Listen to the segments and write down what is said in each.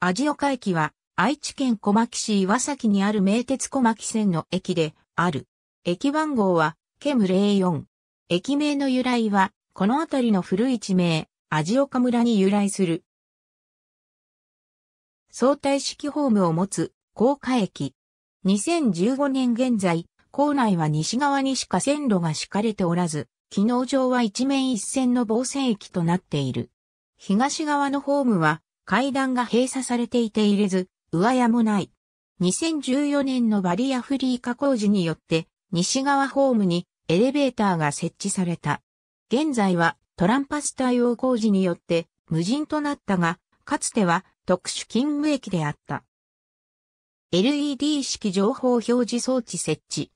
味岡駅は、愛知県小牧市岩崎にある名鉄小牧線の駅で、ある。駅番号は、ケム04。駅名の由来は、この辺りの古い地名、味岡村に由来する。相対式ホームを持つ、高架駅。2015年現在、構内は西側にしか線路が敷かれておらず、機能上は一面一線の防線駅となっている。東側のホームは階段が閉鎖されていて入れず、上屋もない。2014年のバリアフリー加工時によって、西側ホームにエレベーターが設置された。現在はトランパス対応工事によって無人となったが、かつては特殊勤務駅であった。LED 式情報表示装置設置。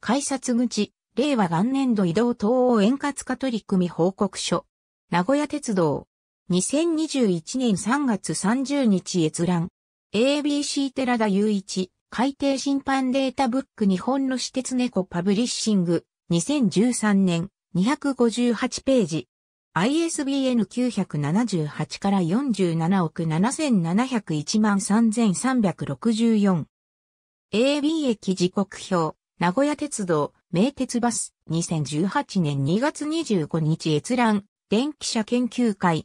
改札口、令和元年度移動等応円滑化取り組み報告書。名古屋鉄道、2021年3月30日閲覧。ABC 寺田雄一、海底審判データブック日本の私鉄猫パブリッシング、2013年、258ページ。ISBN 978から47億7701万3364。AB 駅時刻表、名古屋鉄道、名鉄バス、2018年2月25日閲覧、電気車研究会、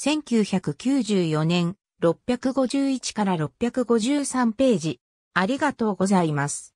1994年651から653ページ。ありがとうございます。